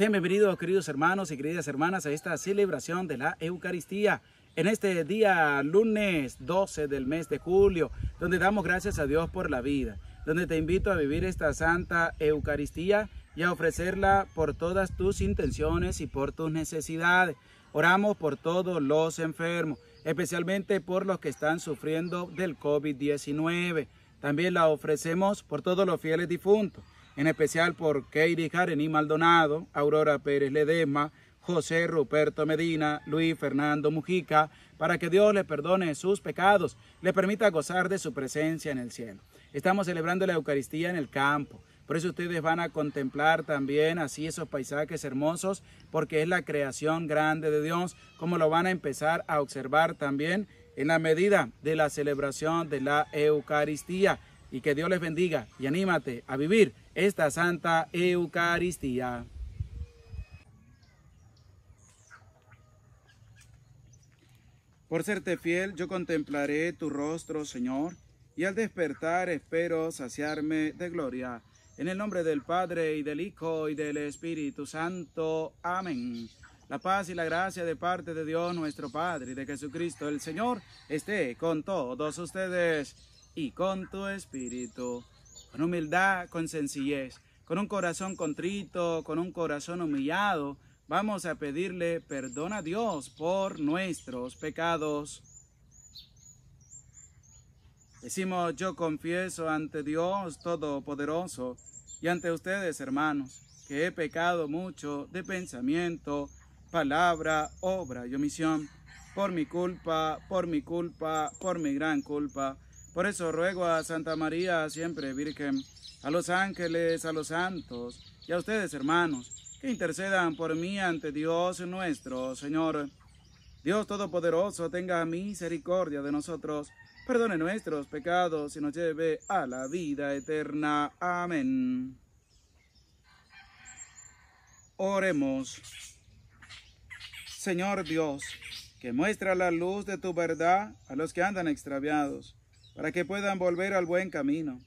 Sean bienvenidos, queridos hermanos y queridas hermanas, a esta celebración de la Eucaristía en este día lunes 12 del mes de julio, donde damos gracias a Dios por la vida, donde te invito a vivir esta Santa Eucaristía y a ofrecerla por todas tus intenciones y por tus necesidades. Oramos por todos los enfermos, especialmente por los que están sufriendo del COVID-19. También la ofrecemos por todos los fieles difuntos en especial por Jaren Jarení Maldonado, Aurora Pérez Ledema, José Ruperto Medina, Luis Fernando Mujica, para que Dios le perdone sus pecados, le permita gozar de su presencia en el cielo. Estamos celebrando la Eucaristía en el campo. Por eso ustedes van a contemplar también así esos paisajes hermosos, porque es la creación grande de Dios, como lo van a empezar a observar también en la medida de la celebración de la Eucaristía y que Dios les bendiga y anímate a vivir esta Santa Eucaristía. Por serte fiel, yo contemplaré tu rostro, Señor, y al despertar espero saciarme de gloria. En el nombre del Padre, y del Hijo, y del Espíritu Santo. Amén. La paz y la gracia de parte de Dios nuestro Padre y de Jesucristo el Señor esté con todos ustedes con tu espíritu, con humildad, con sencillez, con un corazón contrito, con un corazón humillado, vamos a pedirle perdón a Dios por nuestros pecados. Decimos, yo confieso ante Dios Todopoderoso y ante ustedes, hermanos, que he pecado mucho de pensamiento, palabra, obra y omisión, por mi culpa, por mi culpa, por mi gran culpa. Por eso ruego a Santa María siempre Virgen, a los ángeles, a los santos y a ustedes hermanos, que intercedan por mí ante Dios nuestro Señor. Dios Todopoderoso tenga misericordia de nosotros, perdone nuestros pecados y nos lleve a la vida eterna. Amén. Oremos. Señor Dios, que muestra la luz de tu verdad a los que andan extraviados para que puedan volver al buen camino.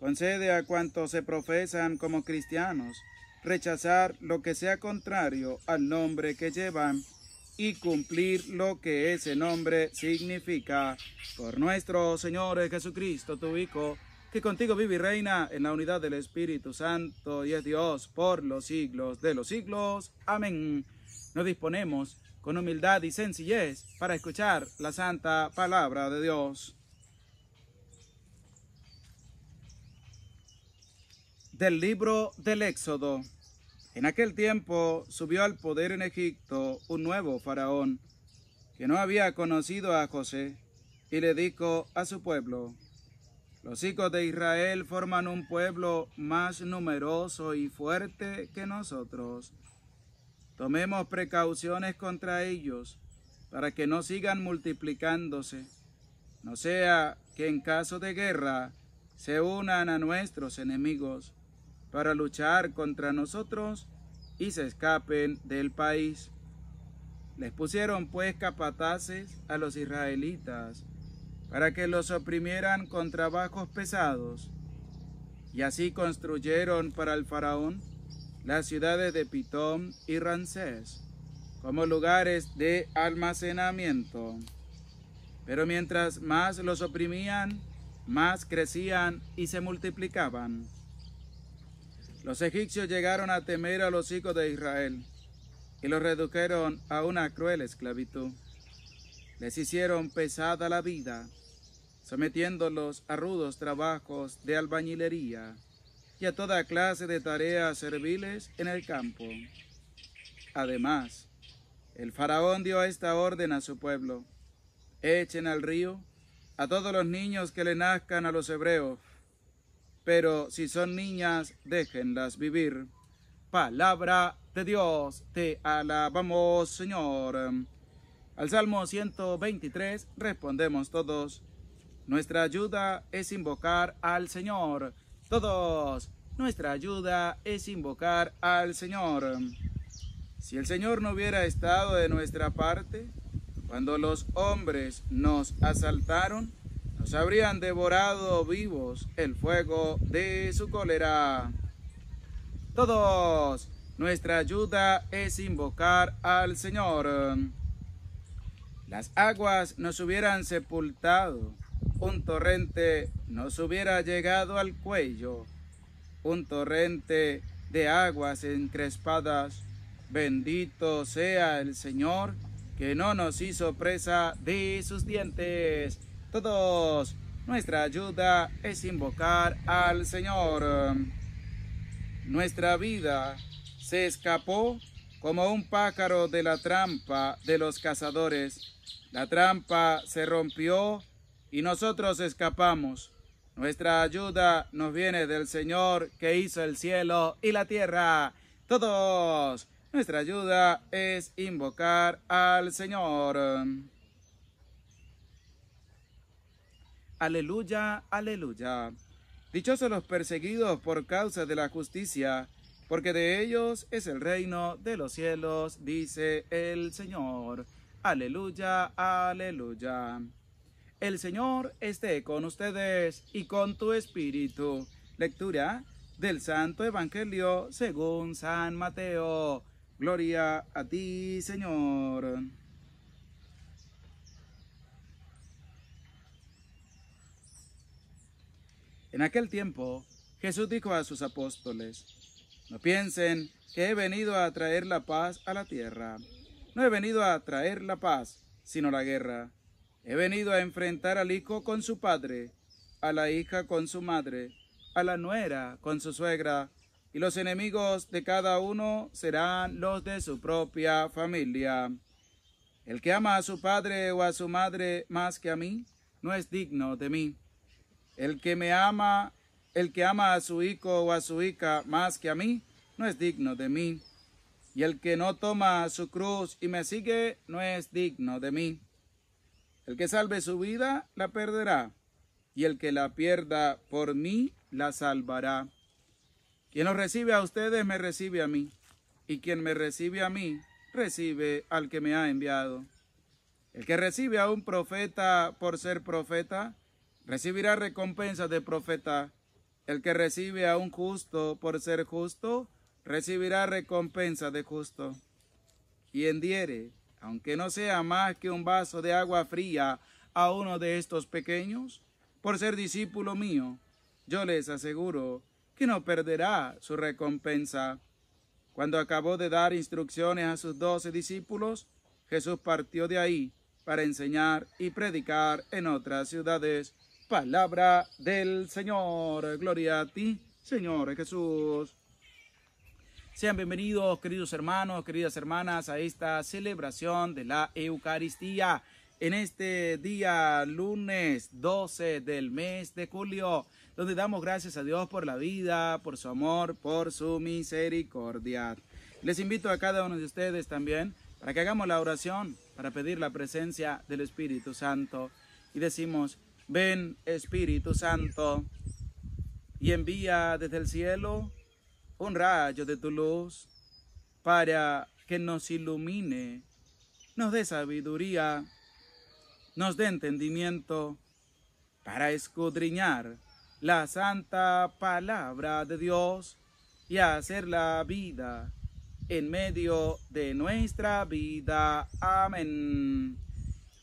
Concede a cuantos se profesan como cristianos rechazar lo que sea contrario al nombre que llevan y cumplir lo que ese nombre significa. Por nuestro Señor Jesucristo, tu Hijo, que contigo vive y reina en la unidad del Espíritu Santo y es Dios por los siglos de los siglos. Amén. Nos disponemos con humildad y sencillez para escuchar la santa palabra de Dios. del libro del Éxodo. En aquel tiempo subió al poder en Egipto un nuevo faraón que no había conocido a José y le dijo a su pueblo, los hijos de Israel forman un pueblo más numeroso y fuerte que nosotros. Tomemos precauciones contra ellos para que no sigan multiplicándose, no sea que en caso de guerra se unan a nuestros enemigos para luchar contra nosotros y se escapen del país. Les pusieron pues capataces a los israelitas para que los oprimieran con trabajos pesados. Y así construyeron para el faraón las ciudades de Pitón y Ramsés como lugares de almacenamiento. Pero mientras más los oprimían, más crecían y se multiplicaban. Los egipcios llegaron a temer a los hijos de Israel y los redujeron a una cruel esclavitud. Les hicieron pesada la vida, sometiéndolos a rudos trabajos de albañilería y a toda clase de tareas serviles en el campo. Además, el faraón dio esta orden a su pueblo, echen al río a todos los niños que le nazcan a los hebreos pero si son niñas, déjenlas vivir. Palabra de Dios, te alabamos, Señor. Al Salmo 123 respondemos todos. Nuestra ayuda es invocar al Señor. Todos, nuestra ayuda es invocar al Señor. Si el Señor no hubiera estado de nuestra parte, cuando los hombres nos asaltaron, habrían devorado vivos el fuego de su cólera. Todos, nuestra ayuda es invocar al Señor. Las aguas nos hubieran sepultado, un torrente nos hubiera llegado al cuello, un torrente de aguas encrespadas. Bendito sea el Señor, que no nos hizo presa de sus dientes todos. Nuestra ayuda es invocar al Señor. Nuestra vida se escapó como un pájaro de la trampa de los cazadores. La trampa se rompió y nosotros escapamos. Nuestra ayuda nos viene del Señor que hizo el cielo y la tierra. Todos. Nuestra ayuda es invocar al Señor. Aleluya, aleluya. Dichosos los perseguidos por causa de la justicia, porque de ellos es el reino de los cielos, dice el Señor. Aleluya, aleluya. El Señor esté con ustedes y con tu espíritu. Lectura del Santo Evangelio según San Mateo. Gloria a ti, Señor. En aquel tiempo, Jesús dijo a sus apóstoles, no piensen que he venido a traer la paz a la tierra. No he venido a traer la paz, sino la guerra. He venido a enfrentar al hijo con su padre, a la hija con su madre, a la nuera con su suegra, y los enemigos de cada uno serán los de su propia familia. El que ama a su padre o a su madre más que a mí, no es digno de mí. El que me ama, el que ama a su hijo o a su hija más que a mí, no es digno de mí. Y el que no toma su cruz y me sigue, no es digno de mí. El que salve su vida, la perderá. Y el que la pierda por mí, la salvará. Quien lo recibe a ustedes, me recibe a mí. Y quien me recibe a mí, recibe al que me ha enviado. El que recibe a un profeta por ser profeta, recibirá recompensa de profeta. El que recibe a un justo por ser justo, recibirá recompensa de justo. Quien diere, aunque no sea más que un vaso de agua fría, a uno de estos pequeños, por ser discípulo mío, yo les aseguro que no perderá su recompensa. Cuando acabó de dar instrucciones a sus doce discípulos, Jesús partió de ahí para enseñar y predicar en otras ciudades Palabra del Señor. Gloria a ti, Señor Jesús. Sean bienvenidos, queridos hermanos, queridas hermanas, a esta celebración de la Eucaristía. En este día lunes 12 del mes de julio, donde damos gracias a Dios por la vida, por su amor, por su misericordia. Les invito a cada uno de ustedes también para que hagamos la oración, para pedir la presencia del Espíritu Santo. Y decimos, Ven Espíritu Santo y envía desde el cielo un rayo de tu luz para que nos ilumine, nos dé sabiduría, nos dé entendimiento para escudriñar la santa palabra de Dios y hacer la vida en medio de nuestra vida. Amén.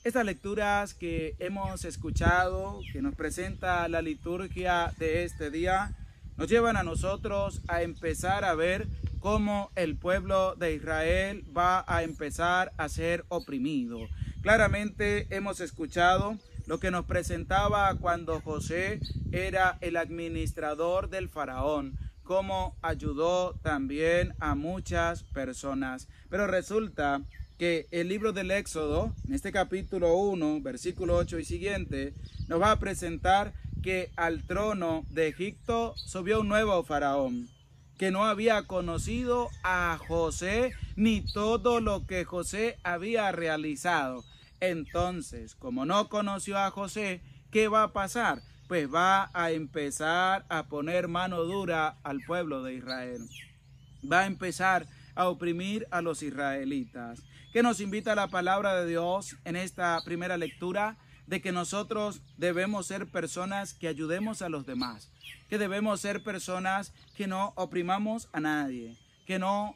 Estas lecturas que hemos escuchado, que nos presenta la liturgia de este día, nos llevan a nosotros a empezar a ver cómo el pueblo de Israel va a empezar a ser oprimido. Claramente hemos escuchado lo que nos presentaba cuando José era el administrador del faraón, cómo ayudó también a muchas personas. Pero resulta el libro del Éxodo, en este capítulo 1, versículo 8 y siguiente, nos va a presentar que al trono de Egipto subió un nuevo faraón, que no había conocido a José ni todo lo que José había realizado. Entonces, como no conoció a José, ¿qué va a pasar? Pues va a empezar a poner mano dura al pueblo de Israel. Va a empezar a a oprimir a los israelitas. Que nos invita la palabra de Dios en esta primera lectura de que nosotros debemos ser personas que ayudemos a los demás, que debemos ser personas que no oprimamos a nadie, que no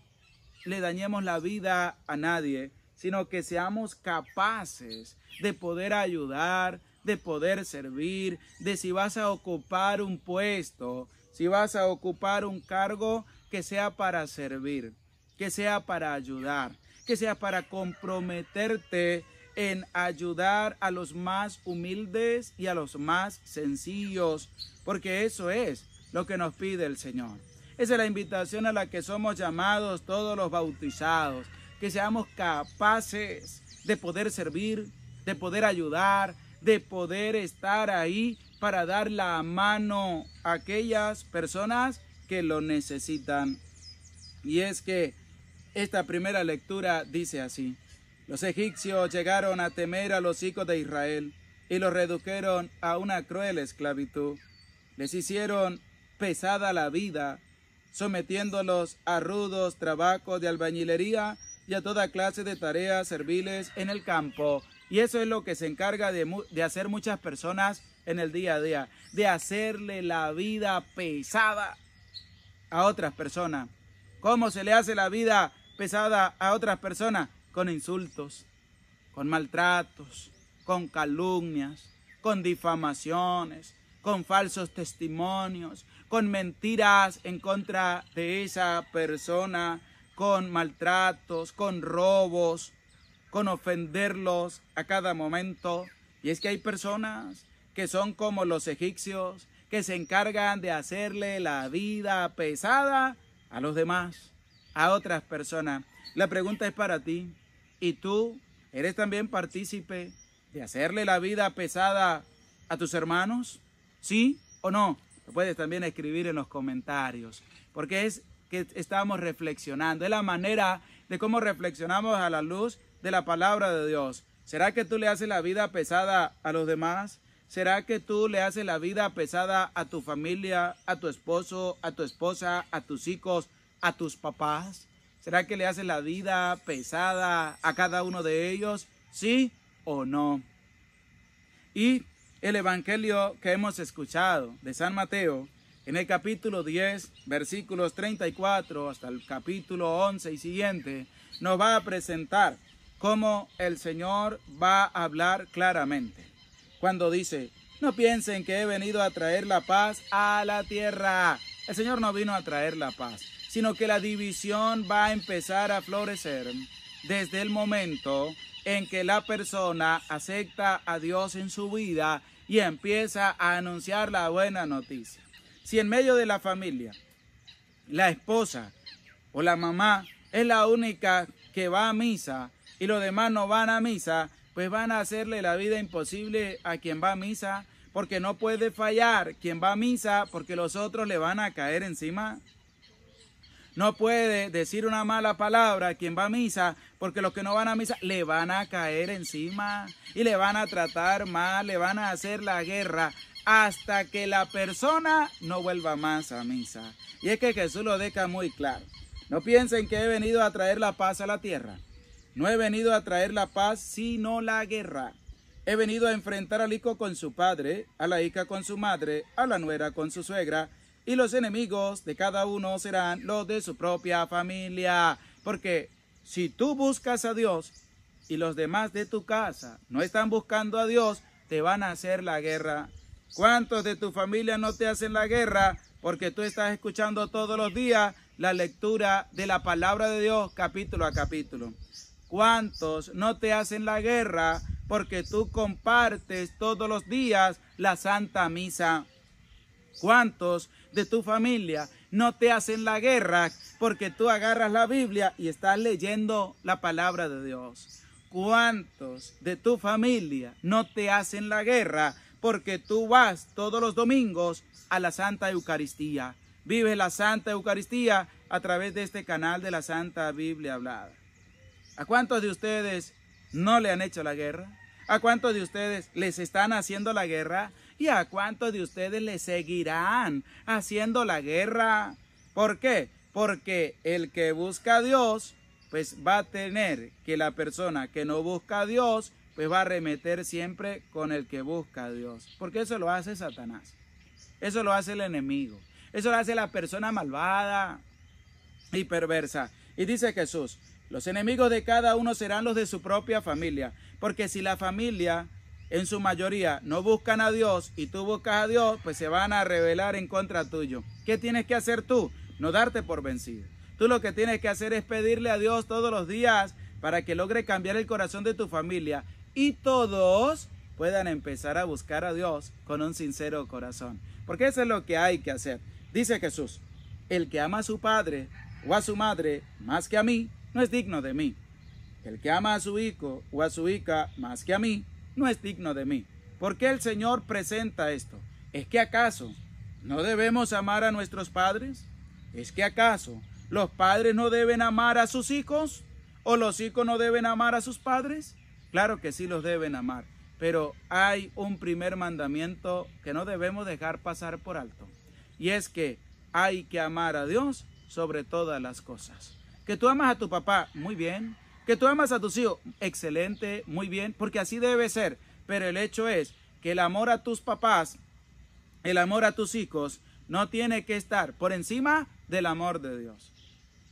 le dañemos la vida a nadie, sino que seamos capaces de poder ayudar, de poder servir, de si vas a ocupar un puesto, si vas a ocupar un cargo que sea para servir que sea para ayudar, que sea para comprometerte en ayudar a los más humildes y a los más sencillos, porque eso es lo que nos pide el Señor. Esa es la invitación a la que somos llamados todos los bautizados, que seamos capaces de poder servir, de poder ayudar, de poder estar ahí para dar la mano a aquellas personas que lo necesitan. Y es que esta primera lectura dice así. Los egipcios llegaron a temer a los hijos de Israel y los redujeron a una cruel esclavitud. Les hicieron pesada la vida, sometiéndolos a rudos trabajos de albañilería y a toda clase de tareas serviles en el campo. Y eso es lo que se encarga de, hacer muchas personas en el día a día, de hacerle la vida pesada a otras personas. ¿Cómo se le hace la vida pesada a otras personas con insultos, con maltratos, con calumnias, con difamaciones, con falsos testimonios, con mentiras en contra de esa persona, con maltratos, con robos, con ofenderlos a cada momento. Y es que hay personas que son como los egipcios, que se encargan de hacerle la vida pesada a los demás a otras personas. La pregunta es para ti. ¿Y tú eres también partícipe de hacerle la vida pesada a tus hermanos? ¿Sí o no? puedes también escribir en los comentarios, porque es que estamos reflexionando, de la manera de cómo reflexionamos a la luz de la palabra de Dios. ¿Será que tú le haces la vida pesada a los demás? ¿Será que tú le haces la vida pesada a tu familia, a tu esposo, a tu esposa, a tus hijos, a tus papás? ¿Será que le hace la vida pesada a cada uno de ellos? ¿Sí o no? Y el Evangelio que hemos escuchado de San Mateo, en el capítulo 10, versículos 34 hasta el capítulo 11 y siguiente, nos va a presentar cómo el Señor va a hablar claramente. Cuando dice, no piensen que he venido a traer la paz a la tierra. El Señor no vino a traer la paz sino que la división va a empezar a florecer desde el momento en que la persona acepta a Dios en su vida y empieza a anunciar la buena noticia. Si en medio de la familia la esposa o la mamá es la única que va a misa y los demás no van a misa, pues van a hacerle la vida imposible a quien va a misa, porque no puede fallar quien va a misa, porque los otros le van a caer encima. No puede decir una mala palabra a quien va a misa, porque los que no van a misa le van a caer encima y le van a tratar mal, le van a hacer la guerra hasta que la persona no vuelva más a misa. Y es que Jesús lo deja muy claro. No piensen que he venido a traer la paz a la tierra. No he venido a traer la paz, sino la guerra. He venido a enfrentar al hijo con su padre, a la hija con su madre, a la nuera con su suegra y los enemigos de cada uno serán los de su propia familia. Porque si tú buscas a Dios y los demás de tu casa no están buscando a Dios, te van a hacer la guerra. ¿Cuántos de tu familia no te hacen la guerra? Porque tú estás escuchando todos los días la lectura de la palabra de Dios capítulo a capítulo. ¿Cuántos no te hacen la guerra? Porque tú compartes todos los días la Santa Misa. ¿Cuántos de tu familia no te hacen la guerra porque tú agarras la Biblia y estás leyendo la palabra de Dios. ¿Cuántos de tu familia no te hacen la guerra porque tú vas todos los domingos a la Santa Eucaristía? Vive la Santa Eucaristía a través de este canal de la Santa Biblia Hablada. ¿A cuántos de ustedes no le han hecho la guerra? ¿A cuántos de ustedes les están haciendo la guerra? ¿Y a cuántos de ustedes le seguirán haciendo la guerra? ¿Por qué? Porque el que busca a Dios, pues va a tener que la persona que no busca a Dios, pues va a remeter siempre con el que busca a Dios. Porque eso lo hace Satanás. Eso lo hace el enemigo. Eso lo hace la persona malvada y perversa. Y dice Jesús, los enemigos de cada uno serán los de su propia familia. Porque si la familia en su mayoría no buscan a Dios y tú buscas a Dios, pues se van a rebelar en contra tuyo. ¿Qué tienes que hacer tú? No darte por vencido. Tú lo que tienes que hacer es pedirle a Dios todos los días para que logre cambiar el corazón de tu familia y todos puedan empezar a buscar a Dios con un sincero corazón. Porque eso es lo que hay que hacer. Dice Jesús, el que ama a su padre o a su madre más que a mí, no es digno de mí. El que ama a su hijo o a su hija más que a mí, no es digno de mí. ¿Por qué el Señor presenta esto? ¿Es que acaso no debemos amar a nuestros padres? ¿Es que acaso los padres no deben amar a sus hijos? ¿O los hijos no deben amar a sus padres? Claro que sí los deben amar, pero hay un primer mandamiento que no debemos dejar pasar por alto. Y es que hay que amar a Dios sobre todas las cosas. Que tú amas a tu papá, muy bien, que tú amas a tus hijos, excelente, muy bien, porque así debe ser. Pero el hecho es que el amor a tus papás, el amor a tus hijos, no tiene que estar por encima del amor de Dios.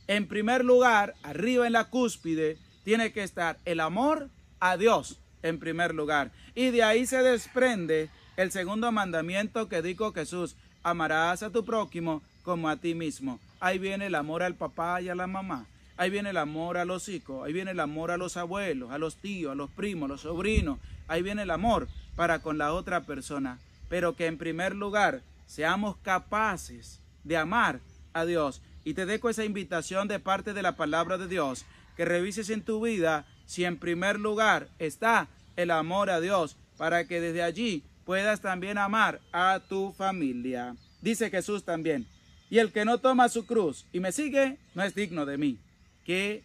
En primer lugar, arriba en la cúspide, tiene que estar el amor a Dios en primer lugar. Y de ahí se desprende el segundo mandamiento que dijo Jesús, amarás a tu prójimo como a ti mismo. Ahí viene el amor al papá y a la mamá. Ahí viene el amor a los hijos, ahí viene el amor a los abuelos, a los tíos, a los primos, a los sobrinos. Ahí viene el amor para con la otra persona. Pero que en primer lugar seamos capaces de amar a Dios. Y te dejo esa invitación de parte de la palabra de Dios, que revises en tu vida si en primer lugar está el amor a Dios, para que desde allí puedas también amar a tu familia. Dice Jesús también, y el que no toma su cruz y me sigue, no es digno de mí. Qué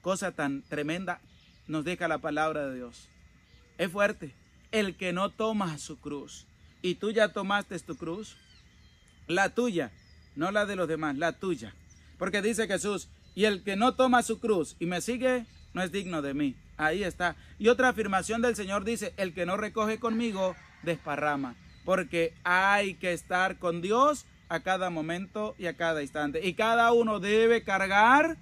cosa tan tremenda nos deja la palabra de Dios. Es fuerte. El que no toma su cruz. Y tú ya tomaste tu cruz. La tuya. No la de los demás. La tuya. Porque dice Jesús. Y el que no toma su cruz y me sigue, no es digno de mí. Ahí está. Y otra afirmación del Señor dice, el que no recoge conmigo, desparrama. Porque hay que estar con Dios a cada momento y a cada instante. Y cada uno debe cargar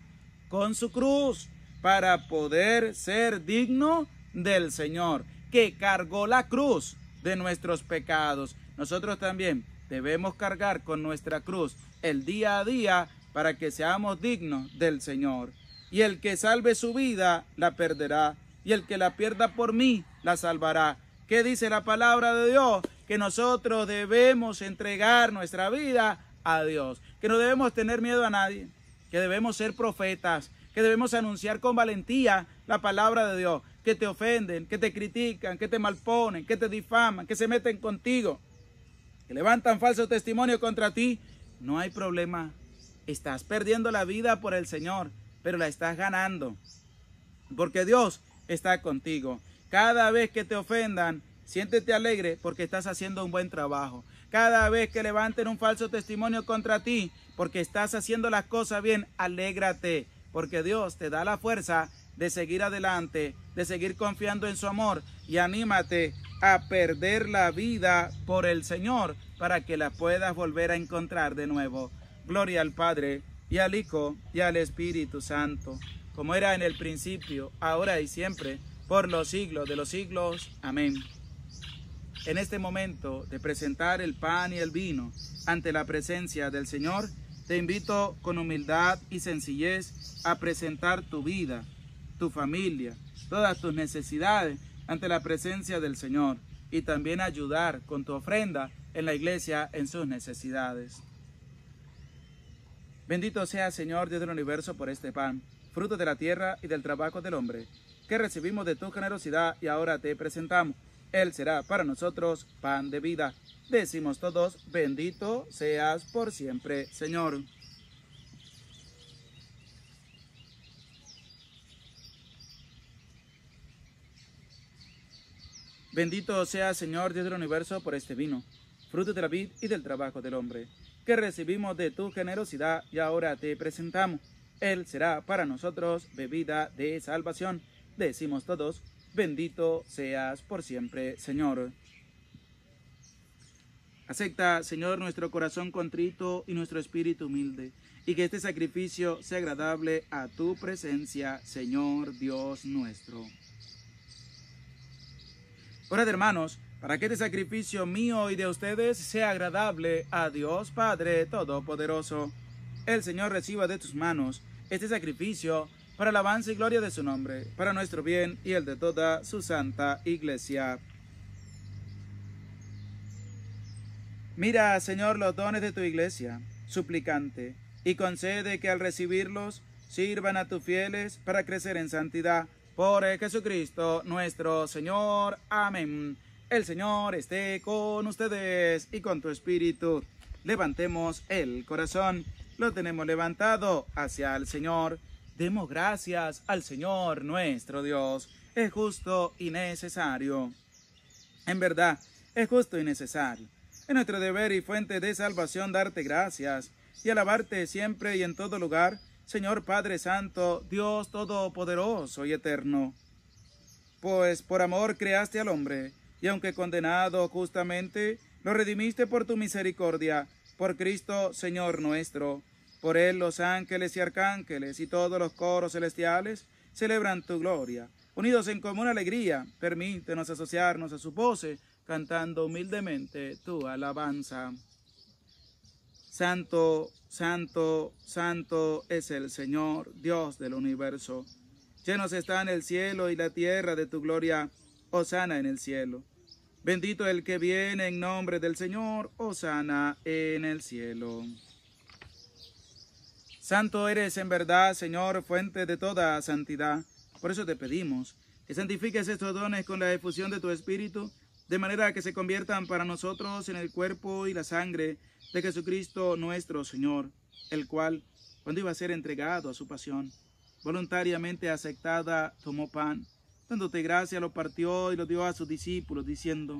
con su cruz para poder ser digno del Señor, que cargó la cruz de nuestros pecados. Nosotros también debemos cargar con nuestra cruz el día a día para que seamos dignos del Señor. Y el que salve su vida la perderá, y el que la pierda por mí la salvará. ¿Qué dice la palabra de Dios? Que nosotros debemos entregar nuestra vida a Dios, que no debemos tener miedo a nadie, que debemos ser profetas, que debemos anunciar con valentía la palabra de Dios, que te ofenden, que te critican, que te malponen, que te difaman, que se meten contigo, que levantan falso testimonio contra ti. No hay problema. Estás perdiendo la vida por el Señor, pero la estás ganando. Porque Dios está contigo. Cada vez que te ofendan, siéntete alegre porque estás haciendo un buen trabajo. Cada vez que levanten un falso testimonio contra ti, porque estás haciendo las cosas bien, alégrate, porque Dios te da la fuerza de seguir adelante, de seguir confiando en su amor y anímate a perder la vida por el Señor para que la puedas volver a encontrar de nuevo. Gloria al Padre y al Hijo y al Espíritu Santo, como era en el principio, ahora y siempre, por los siglos de los siglos. Amén. En este momento de presentar el pan y el vino ante la presencia del Señor, te invito con humildad y sencillez a presentar tu vida, tu familia, todas tus necesidades ante la presencia del Señor y también ayudar con tu ofrenda en la iglesia en sus necesidades. Bendito sea Señor Dios del universo por este pan, fruto de la tierra y del trabajo del hombre, que recibimos de tu generosidad y ahora te presentamos. Él será para nosotros pan de vida. Decimos todos, bendito seas por siempre, Señor. Bendito sea, Señor Dios del universo, por este vino, fruto de la vid y del trabajo del hombre, que recibimos de tu generosidad y ahora te presentamos. Él será para nosotros bebida de salvación. Decimos todos, bendito seas por siempre, Señor. Acepta, Señor, nuestro corazón contrito y nuestro espíritu humilde, y que este sacrificio sea agradable a tu presencia, Señor Dios nuestro. Ora, hermanos, para que este sacrificio mío y de ustedes sea agradable a Dios Padre Todopoderoso. El Señor reciba de tus manos este sacrificio para avance y gloria de su nombre, para nuestro bien y el de toda su santa iglesia. Mira, Señor, los dones de tu iglesia, suplicante, y concede que al recibirlos sirvan a tus fieles para crecer en santidad. Por Jesucristo nuestro Señor. Amén. El Señor esté con ustedes y con tu espíritu. Levantemos el corazón. Lo tenemos levantado hacia el Señor. Demos gracias al Señor nuestro Dios. Es justo y necesario. En verdad, es justo y necesario. Es nuestro deber y fuente de salvación darte gracias y alabarte siempre y en todo lugar, Señor Padre Santo, Dios Todopoderoso y Eterno. Pues por amor creaste al hombre, y aunque condenado justamente, lo redimiste por tu misericordia, por Cristo, Señor nuestro por él los ángeles y arcángeles y todos los coros celestiales celebran tu gloria. Unidos en común alegría, permítenos asociarnos a su pose, eh, cantando humildemente tu alabanza. Santo, santo, santo es el Señor, Dios del universo. Llenos están el cielo y la tierra de tu gloria. Osana en el cielo. Bendito el que viene en nombre del Señor. Osana en el cielo. Santo eres en verdad, Señor, fuente de toda santidad. Por eso te pedimos que santifiques estos dones con la difusión de tu Espíritu, de manera que se conviertan para nosotros en el cuerpo y la sangre de Jesucristo nuestro Señor, el cual, cuando iba a ser entregado a su pasión, voluntariamente aceptada, tomó pan, dándote gracia, lo partió y lo dio a sus discípulos, diciendo,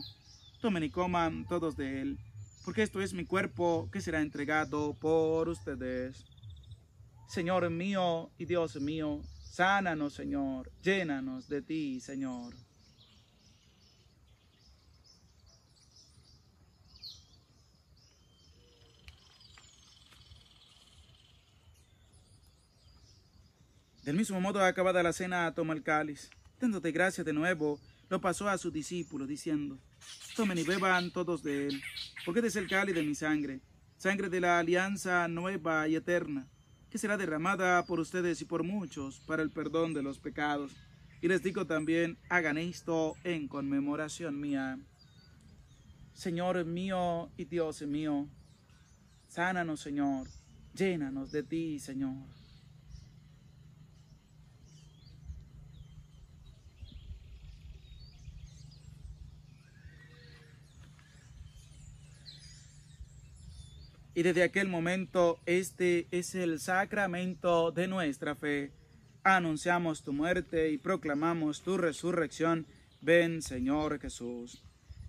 tomen y coman todos de él, porque esto es mi cuerpo que será entregado por ustedes. Señor mío y Dios mío, sánanos, Señor, llénanos de ti, Señor. Del mismo modo, acabada la cena, toma el cáliz. Dándote gracias de nuevo, lo pasó a sus discípulos, diciendo, Tomen y beban todos de él, porque este es el cáliz de mi sangre, sangre de la alianza nueva y eterna que será derramada por ustedes y por muchos para el perdón de los pecados. Y les digo también, hagan esto en conmemoración mía. Señor mío y Dios mío, sánanos, Señor, llénanos de ti, Señor. y desde aquel momento este es el sacramento de nuestra fe. Anunciamos tu muerte y proclamamos tu resurrección. Ven, Señor Jesús.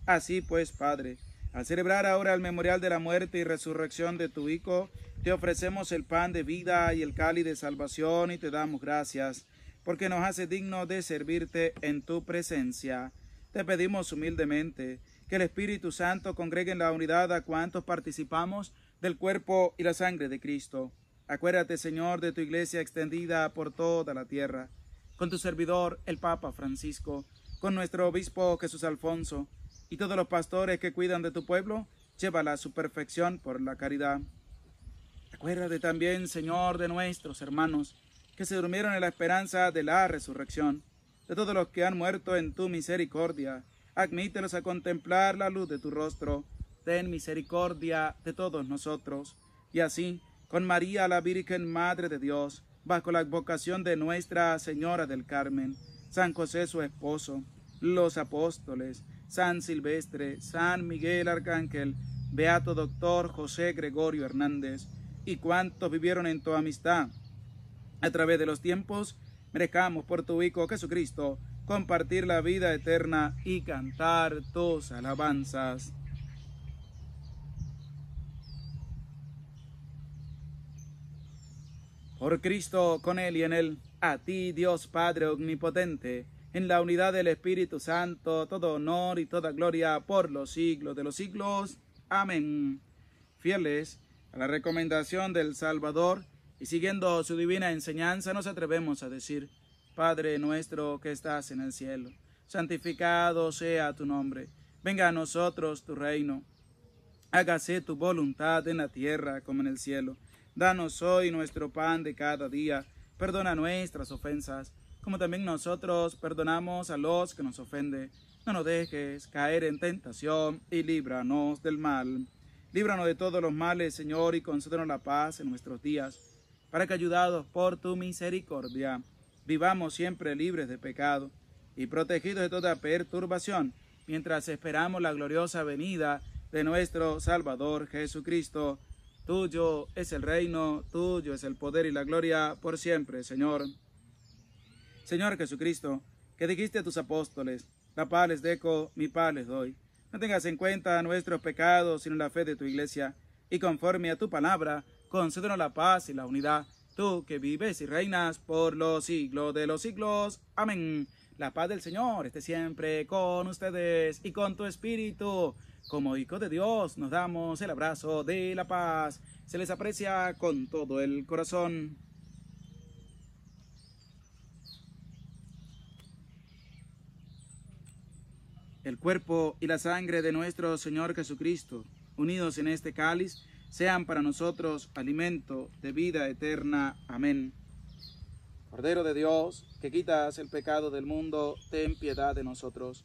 Así pues, Padre, al celebrar ahora el memorial de la muerte y resurrección de tu Hijo, te ofrecemos el pan de vida y el cáliz de salvación y te damos gracias, porque nos hace digno de servirte en tu presencia. Te pedimos humildemente que el Espíritu Santo congregue en la unidad a cuantos participamos del cuerpo y la sangre de Cristo. Acuérdate, Señor, de tu iglesia extendida por toda la tierra, con tu servidor, el Papa Francisco, con nuestro obispo Jesús Alfonso, y todos los pastores que cuidan de tu pueblo, llévala a su perfección por la caridad. Acuérdate también, Señor, de nuestros hermanos, que se durmieron en la esperanza de la resurrección, de todos los que han muerto en tu misericordia, admítelos a contemplar la luz de tu rostro, ten misericordia de todos nosotros. Y así, con María la Virgen Madre de Dios, bajo la advocación de Nuestra Señora del Carmen, San José su esposo, los apóstoles, San Silvestre, San Miguel Arcángel, Beato Doctor José Gregorio Hernández, y cuantos vivieron en tu amistad. A través de los tiempos, merezcamos por tu Hijo Jesucristo compartir la vida eterna y cantar tus alabanzas. Por Cristo, con Él y en Él, a ti, Dios Padre Omnipotente, en la unidad del Espíritu Santo, todo honor y toda gloria por los siglos de los siglos. Amén. Fieles a la recomendación del Salvador y siguiendo su divina enseñanza, nos atrevemos a decir, Padre nuestro que estás en el cielo, santificado sea tu nombre, venga a nosotros tu reino, hágase tu voluntad en la tierra como en el cielo. Danos hoy nuestro pan de cada día. Perdona nuestras ofensas, como también nosotros perdonamos a los que nos ofenden. No nos dejes caer en tentación y líbranos del mal. Líbranos de todos los males, Señor, y concédenos la paz en nuestros días, para que, ayudados por tu misericordia, vivamos siempre libres de pecado y protegidos de toda perturbación, mientras esperamos la gloriosa venida de nuestro Salvador Jesucristo Tuyo es el reino, tuyo es el poder y la gloria por siempre, Señor. Señor Jesucristo, que dijiste a tus apóstoles, la paz les dejo, mi paz les doy. No tengas en cuenta nuestros pecados, sino la fe de tu iglesia, y conforme a tu palabra, concédenos la paz y la unidad, tú que vives y reinas por los siglos de los siglos. Amén. La paz del Señor esté siempre con ustedes y con tu espíritu. Como hijo de Dios nos damos el abrazo de la paz. Se les aprecia con todo el corazón. El cuerpo y la sangre de nuestro Señor Jesucristo, unidos en este cáliz, sean para nosotros alimento de vida eterna. Amén. Cordero de Dios, que quitas el pecado del mundo, ten piedad de nosotros.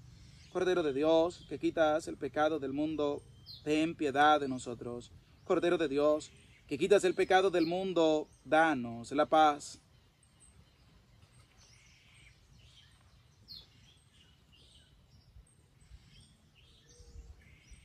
Cordero de Dios, que quitas el pecado del mundo, ten piedad de nosotros. Cordero de Dios, que quitas el pecado del mundo, danos la paz.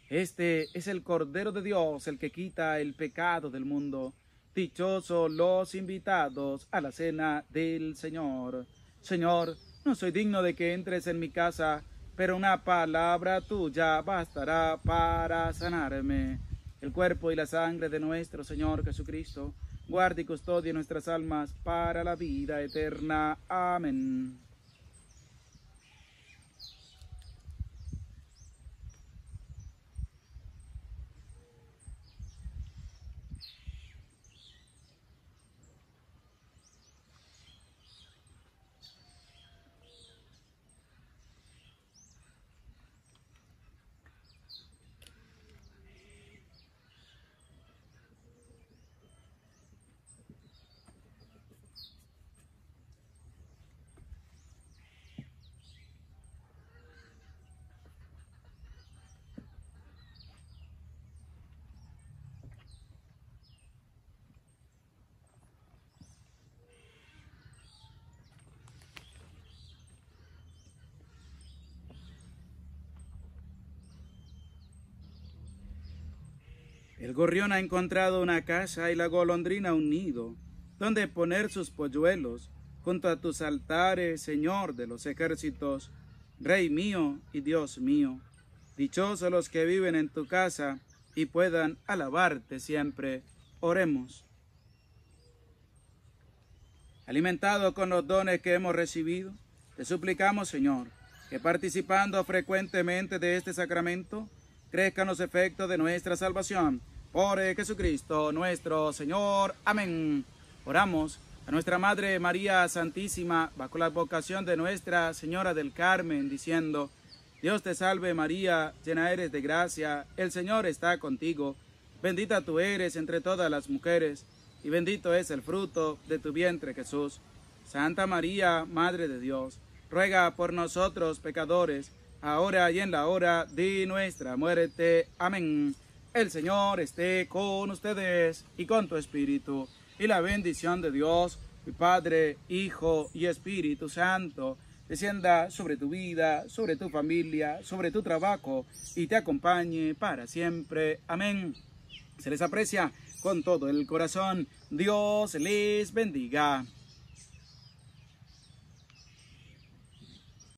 Este es el Cordero de Dios, el que quita el pecado del mundo. Dichosos los invitados a la cena del Señor. Señor, no soy digno de que entres en mi casa pero una palabra tuya bastará para sanarme. El cuerpo y la sangre de nuestro Señor Jesucristo, guarde y custodia nuestras almas para la vida eterna. Amén. El gorrión ha encontrado una casa y la golondrina un nido, donde poner sus polluelos, junto a tus altares, Señor de los ejércitos, Rey mío y Dios mío. Dichosos los que viven en tu casa y puedan alabarte siempre. Oremos. Alimentados con los dones que hemos recibido, te suplicamos, Señor, que participando frecuentemente de este sacramento, crezcan los efectos de nuestra salvación. Por Jesucristo nuestro Señor. Amén. Oramos a nuestra Madre María Santísima, bajo la vocación de Nuestra Señora del Carmen, diciendo, Dios te salve María, llena eres de gracia, el Señor está contigo, bendita tú eres entre todas las mujeres, y bendito es el fruto de tu vientre Jesús. Santa María, Madre de Dios, ruega por nosotros pecadores, ahora y en la hora de nuestra muerte. Amén. El Señor esté con ustedes y con tu espíritu. Y la bendición de Dios, Padre, Hijo y Espíritu Santo, descienda sobre tu vida, sobre tu familia, sobre tu trabajo y te acompañe para siempre. Amén. Se les aprecia con todo el corazón. Dios les bendiga.